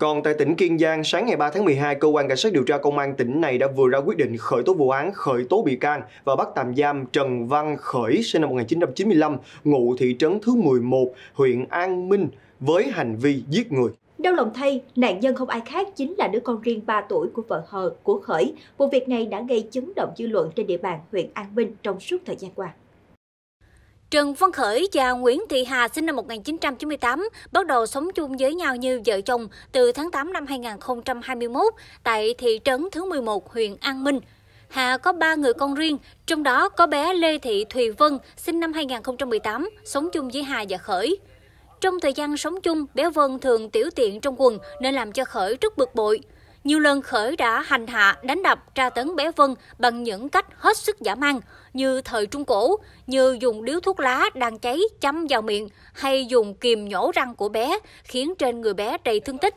Còn tại tỉnh Kiên Giang, sáng ngày 3 tháng 12, cơ quan cảnh sát điều tra công an tỉnh này đã vừa ra quyết định khởi tố vụ án, khởi tố bị can và bắt tạm giam Trần Văn Khởi sinh năm 1995, ngụ thị trấn thứ 11, huyện An Minh với hành vi giết người. Đau lòng thay, nạn nhân không ai khác chính là đứa con riêng 3 tuổi của vợ hờ của Khởi. Vụ việc này đã gây chấn động dư luận trên địa bàn huyện An Minh trong suốt thời gian qua. Trần Văn Khởi và Nguyễn Thị Hà sinh năm 1998 bắt đầu sống chung với nhau như vợ chồng từ tháng 8 năm 2021 tại thị trấn thứ 11 huyện An Minh. Hà có ba người con riêng, trong đó có bé Lê Thị Thùy Vân sinh năm 2018 sống chung với Hà và Khởi. Trong thời gian sống chung, bé Vân thường tiểu tiện trong quần nên làm cho Khởi rất bực bội. Nhiều lần Khởi đã hành hạ, đánh đập, tra tấn bé Vân bằng những cách hết sức giả man, như thời Trung Cổ, như dùng điếu thuốc lá đang cháy chấm vào miệng hay dùng kìm nhổ răng của bé, khiến trên người bé đầy thương tích.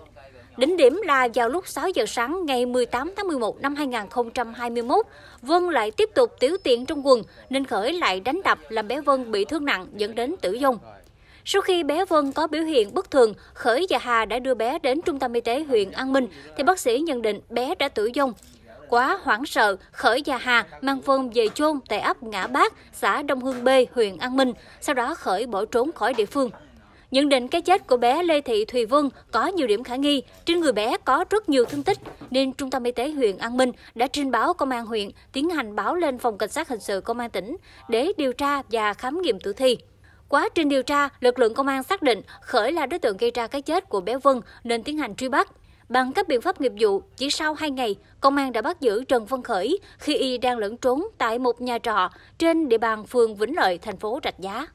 Đỉnh điểm là vào lúc 6 giờ sáng ngày 18 tháng 11 năm 2021, Vân lại tiếp tục tiểu tiện trong quần nên Khởi lại đánh đập làm bé Vân bị thương nặng dẫn đến tử vong. Sau khi bé Vân có biểu hiện bất thường, Khởi và Hà đã đưa bé đến trung tâm y tế huyện An Minh, thì bác sĩ nhận định bé đã tử vong. Quá hoảng sợ, Khởi và Hà mang Vân về chôn tại ấp Ngã Bác, xã Đông Hương B, huyện An Minh, sau đó Khởi bỏ trốn khỏi địa phương. Nhận định cái chết của bé Lê Thị Thùy Vân có nhiều điểm khả nghi, trên người bé có rất nhiều thương tích, nên Trung tâm Y tế huyện An Minh đã trình báo Công an huyện tiến hành báo lên Phòng Cảnh sát Hình sự Công an tỉnh để điều tra và khám nghiệm tử thi. Quá trình điều tra, lực lượng công an xác định Khởi là đối tượng gây ra cái chết của bé Vân nên tiến hành truy bắt. Bằng các biện pháp nghiệp vụ, chỉ sau 2 ngày, công an đã bắt giữ Trần Văn Khởi khi y đang lẫn trốn tại một nhà trọ trên địa bàn phường Vĩnh Lợi, thành phố Rạch Giá.